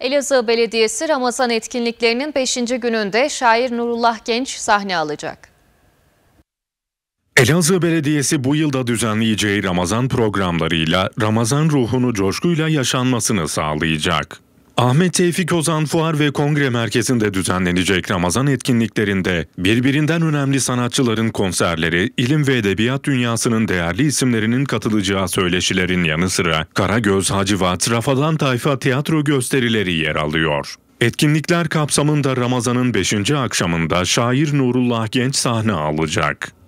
Elazığ Belediyesi Ramazan etkinliklerinin 5. gününde şair Nurullah Genç sahne alacak. Elazığ Belediyesi bu yılda düzenleyeceği Ramazan programlarıyla Ramazan ruhunu coşkuyla yaşanmasını sağlayacak. Ahmet Tevfik Ozan Fuar ve Kongre Merkezi'nde düzenlenecek Ramazan etkinliklerinde birbirinden önemli sanatçıların konserleri, ilim ve edebiyat dünyasının değerli isimlerinin katılacağı söyleşilerin yanı sıra Karagöz Hacivat, Rafadan Tayfa tiyatro gösterileri yer alıyor. Etkinlikler kapsamında Ramazan'ın 5. akşamında şair Nurullah Genç sahne alacak.